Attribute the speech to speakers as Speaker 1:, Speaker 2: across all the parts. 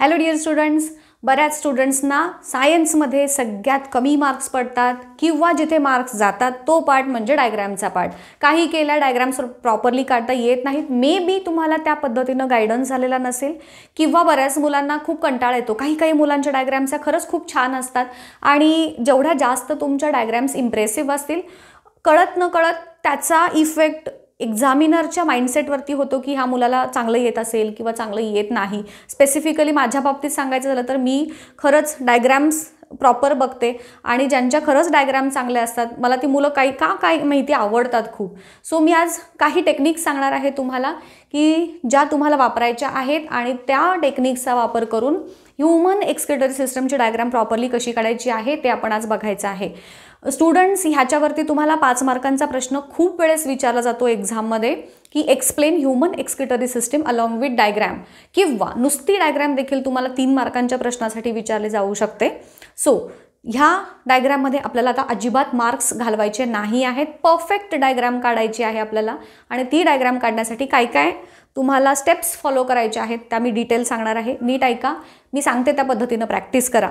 Speaker 1: hello dear students बऱ्याच स्टुडंट्सना सायन्समध्ये सगळ्यात कमी मार्क्स पडतात किंवा जिथे मार्क्स जातात तो पार्ट म्हणजे डायग्रॅमचा पार्ट काही केल्या डायग्रॅम्स प्रॉपरली काढता येत नाहीत मे बी तुम्हाला त्या पद्धतीनं गायडन्स झालेला नसेल किंवा बऱ्याच मुलांना खूप कंटाळा येतो काही काही मुलांच्या डायग्रॅम्सच्या खरंच खूप छान असतात आणि जेवढ्या जास्त तुमच्या डायग्रॅम्स इम्प्रेसिव्ह असतील कळत न कळत त्याचा इफेक्ट एक्झामिनरच्या माइंडसेटवरती होतो की ह्या मुलाला चांगलं येत असेल किंवा चांगलं येत नाही स्पेसिफिकली माझ्या बाबतीत सांगायचं झालं तर मी खरंच डायग्रॅम्स प्रॉपर बघते आणि ज्यांच्या खरंच डायग्राम चांगले असतात मला ती मुलं काही का काय माहिती आवडतात खूप सो मी आज काही टेक्निक्स सांगणार आहे तुम्हाला की ज्या तुम्हाला वापरायच्या आहेत आणि त्या टेक्निक्सचा वापर करून ह्युमन एक्सकेटरी सिस्टमची डायग्राम प्रॉपरली कशी काढायची आहे ते आपण आज बघायचं आहे स्टुडंट्स ह्याच्यावरती तुम्हाला पाच मार्कांचा प्रश्न खूप वेळेस विचारला जातो एक्झाममध्ये की explain human excretory system along with diagram किंवा नुसती डायग्रॅम देखील तुम्हाला तीन मार्कांच्या प्रश्नासाठी विचारले जाऊ शकते सो ह्या डायग्रॅममध्ये आपल्याला आता अजिबात मार्क्स घालवायचे नाही आहेत परफेक्ट डायग्रॅम काढायची आहे आपल्याला आणि ती डायग्रॅम काढण्यासाठी काय काय तुम्हाला स्टेप्स फॉलो करायच्या आहेत त्या मी डिटेल सांगणार आहे नीट ऐका मी सांगते त्या पद्धतीनं प्रॅक्टिस करा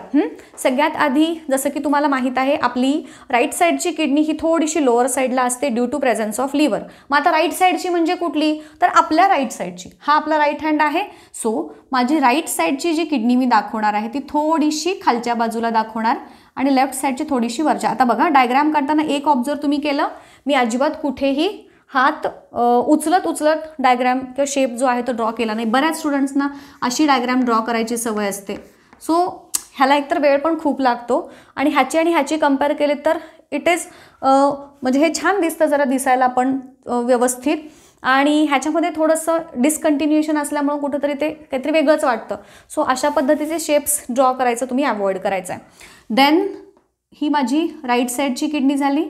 Speaker 1: सगळ्यात आधी जसं की तुम्हाला माहीत आहे आपली राईट साईडची किडनी ही थोडीशी लोअर साईडला असते due to presence of liver मग आता राईट साईडची म्हणजे कुठली तर आपल्या राईट साईडची हा आपला राईट हँड आहे सो माझी राईट साईडची जी किडनी मी दाखवणार आहे ती थोडीशी खालच्या बाजूला दाखवणार आणि लेफ्ट साईडची थोडीशी वरच्या आता बघा डायग्राम काढताना एक ऑब्झर्व तुम्ही केलं मी अजिबात कुठेही हात उचलत उचलत डायग्रॅम किंवा शेप जो आहे तो ड्रॉ केला नाही बऱ्याच स्टुडंट्सना अशी डायग्रॅम ड्रॉ करायची सवय असते सो ह्याला एकतर वेळ पण खूप लागतो आणि ह्याची आणि ह्याची कम्पेअर केले तर इट इज म्हणजे हे छान दिसतं जरा दिसायला पण व्यवस्थित आणि ह्याच्यामध्ये थोडंसं डिसकंटिन्युएशन असल्यामुळं कुठंतरी ते काहीतरी वेगळंच वाटतं सो अशा पद्धतीचे शेप्स ड्रॉ करायचं तुम्ही अवॉइड करायचं आहे देन ही माझी राईट साईडची किडनी झाली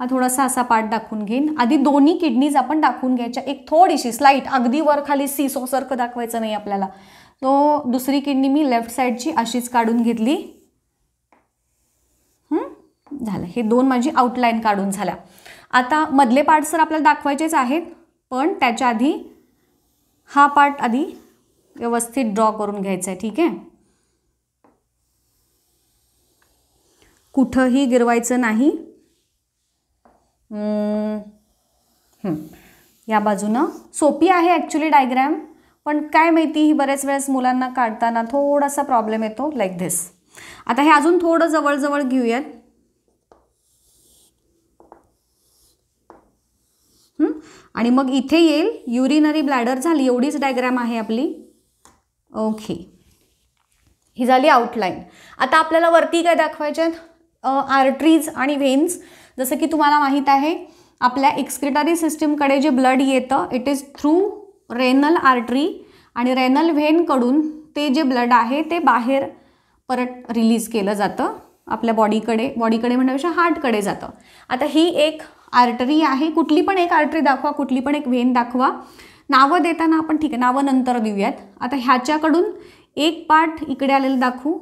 Speaker 1: हा थोडासा असा पार्ट दाखवून घेईन आधी दोन्ही किडनीज आपण दाखवून घ्यायच्या एक थोडीशी स्लाईट अगदी वर खाली सी सोसारखं दाखवायचं नाही आपल्याला तो दुसरी किडनी मी लेफ्ट साईडची अशीच काढून घेतली झालं हे दोन माझी आउटलाईन काढून झाल्या आता मधले पार्ट सर आपल्याला दाखवायचेच आहेत पण त्याच्या आधी हा पार्ट आधी व्यवस्थित ड्रॉ करून घ्यायचा आहे ठीक आहे कुठंही गिरवायचं नाही या बाजूनं सोपी आहे ॲक्च्युली डायग्रॅम पण काय माहिती ही बऱ्याच वेळेस मुलांना काढताना थोडासा प्रॉब्लेम येतो लाईक धिस आता हे अजून थोडं जवळजवळ घेऊयात आणि मग इथे येईल युरिनरी ब्लॅडर झाली एवढीच डायग्रॅम आहे आपली ओके ही झाली आउटलाईन आता आपल्याला वरती काय दाखवायच्यात आर्ट्रीज आणि व्हेन्स जसं की तुम्हाला माहीत आहे आपल्या एक्सक्रिटरी सिस्टीमकडे जे ब्लड येतं it is through renal artery आणि रेनल व्हेनकडून ते जे ब्लड आहे ते बाहेर परत रिलीज केलं जातं आपल्या बॉडीकडे बॉडीकडे म्हणण्यापेक्षा हार्टकडे जातं आता ही एक आर्टरी आहे कुठली पण एक आर्टरी दाखवा कुठली पण एक व्हेन दाखवा नावं देताना आपण ठीक आहे नावं नंतर देऊयात आता ह्याच्याकडून एक पार्ट इकडे आलेलं दाखवू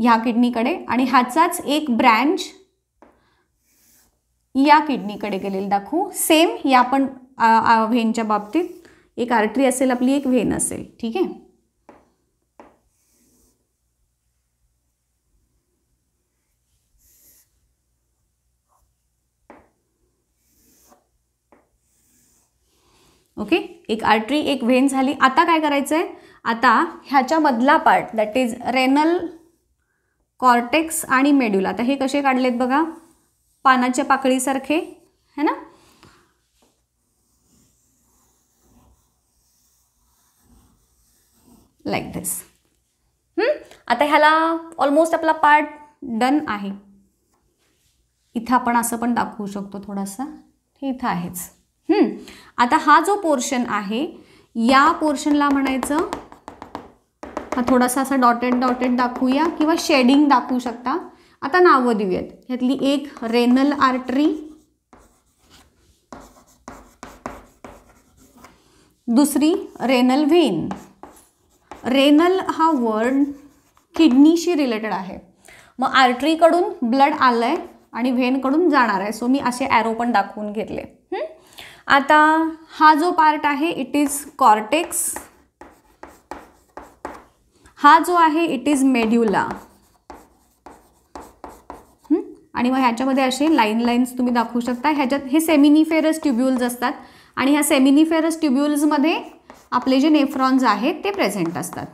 Speaker 1: ह्या किडनीकडे आणि ह्याचाच एक ब्रँच या किडनीकडे गेलेला दाखवू सेम या पण व्हेनच्या बाबतीत एक आर्टरी असेल आपली एक व्हेन असेल ठीक आहे ओके एक आर्टरी एक व्हेन झाली आता काय करायचं आता ह्याच्या मधला part that is renal cortex आणि मेड्युला तर हे कसे काढलेत बघा पानाच्या पाकळीसारखे है ना लाईक दिस आता ह्याला ऑलमोस्ट आपला पार्ट डन आहे इथं आपण असं पण दाखवू शकतो थोडासा इथं आहेच आता हा जो पोर्शन आहे या पोर्शनला म्हणायचं थोडासा असा डॉटेड डॉटेड दाखवूया किंवा शेडिंग दाखवू शकता आता नावं देऊयात ह्यातली एक रेनल आर्टरी दुसरी रेनल व्हेन रेनल हा वर्ड किडनीशी रिलेटेड आहे मग आर्टरीकडून ब्लड आलं आहे आणि व्हेनकडून जाणार आहे सो मी असे ॲरो पण दाखवून घेतले आता हा जो पार्ट आहे इट इज कॉर्टेक्स हा जो आहे इट इज मेड्युला आणि मग ह्याच्यामध्ये असे लाईन लाईन्स तुम्ही दाखवू शकता ह्याच्यात हे सेमिनिफेरस ट्युब्युल्स असतात आणि ह्या सेमिनिफेरस ट्युब्युल्समध्ये आपले जे नेफ्रॉन्स आहेत ते प्रेझेंट असतात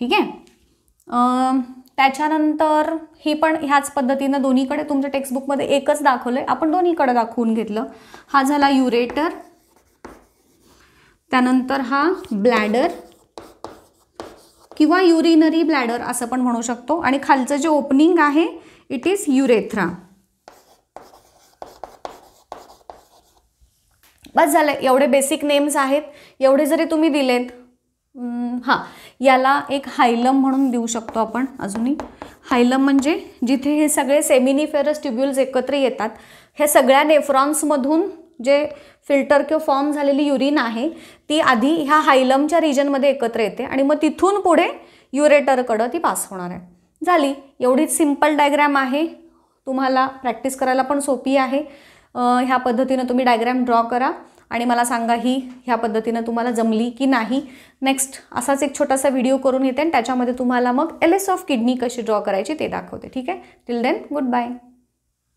Speaker 1: ठीक आहे त्याच्यानंतर हे पण ह्याच पद्धतीनं दोन्हीकडे तुमच्या टेक्स्टबुकमध्ये एकच दाखवलं आहे आपण दोन्हीकडे दाखवून घेतलं हा झाला युरेटर त्यानंतर हा ब्लॅडर किंवा युरिनरी ब्लॅडर असं पण म्हणू शकतो आणि खालचं जे ओपनिंग आहे इट इज युरेथ्रा बस झालं एवढे बेसिक नेम्स आहेत एवढे जरी तुम्ही दिलेत हां याला एक हायलम म्हणून देऊ शकतो आपण अजूनही हायलम म्हणजे जिथे हे सगळे सेमिनिफेरस ट्युब्युल्स एकत्र येतात ह्या सगळ्या नेफ्रॉन्समधून जे फिल्टर किंवा फॉर्म झालेली युरिन आहे ती आधी ह्या हायलमच्या रिजनमध्ये एकत्र येते आणि मग तिथून पुढे युरेटरकडं ती पास होणार आहे झाली एवढीच सिम्पल डायग्रॅम आहे तुम्हाला प्रॅक्टिस करायला पण सोपी आहे ह्या पद्धतीनं तुम्ही डायग्रॅम ड्रॉ करा आणि मला सांगा ही ह्या पद्धतीनं तुम्हाला जमली की नाही नेक्स्ट असाच एक छोटासा व्हिडिओ करून येते आणि त्याच्यामध्ये तुम्हाला मग एलेस ऑफ किडनी कशी ड्रॉ करायची ते दाखवते ठीक आहे टिल देन गुड बाय